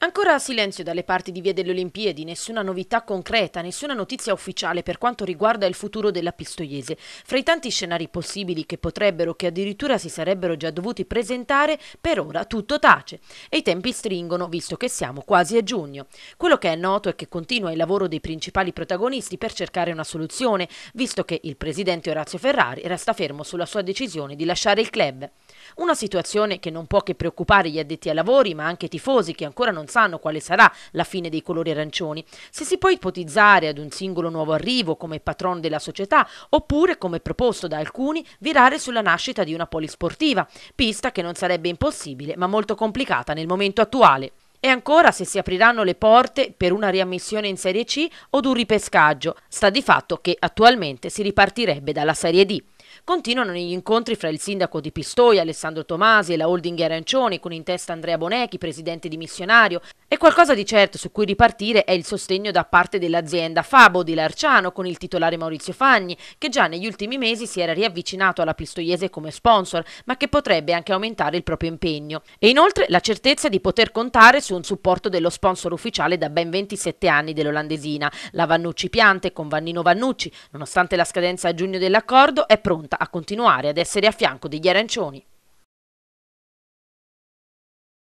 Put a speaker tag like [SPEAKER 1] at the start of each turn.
[SPEAKER 1] Ancora silenzio dalle parti di Via delle Olimpiadi, nessuna novità concreta, nessuna notizia ufficiale per quanto riguarda il futuro della Pistoiese. Fra i tanti scenari possibili che potrebbero, che addirittura si sarebbero già dovuti presentare, per ora tutto tace. E i tempi stringono, visto che siamo quasi a giugno. Quello che è noto è che continua il lavoro dei principali protagonisti per cercare una soluzione, visto che il presidente Orazio Ferrari resta fermo sulla sua decisione di lasciare il club. Una situazione che non può che preoccupare gli addetti ai lavori, ma anche i tifosi che ancora non sanno quale sarà la fine dei colori arancioni, se si può ipotizzare ad un singolo nuovo arrivo come patron della società oppure, come proposto da alcuni, virare sulla nascita di una polisportiva, pista che non sarebbe impossibile ma molto complicata nel momento attuale. E ancora se si apriranno le porte per una riammissione in Serie C o d'un ripescaggio, sta di fatto che attualmente si ripartirebbe dalla Serie D. Continuano gli incontri fra il sindaco di Pistoia, Alessandro Tomasi e la holding Arancioni, con in testa Andrea Bonechi, presidente di Missionario. E qualcosa di certo su cui ripartire è il sostegno da parte dell'azienda Fabo di Larciano con il titolare Maurizio Fagni, che già negli ultimi mesi si era riavvicinato alla Pistoiese come sponsor, ma che potrebbe anche aumentare il proprio impegno. E inoltre la certezza di poter contare su un supporto dello sponsor ufficiale da ben 27 anni dell'olandesina, la Vannucci Piante con Vannino Vannucci, nonostante la scadenza a giugno dell'accordo, è pronta pronta a continuare ad essere a fianco degli arancioni.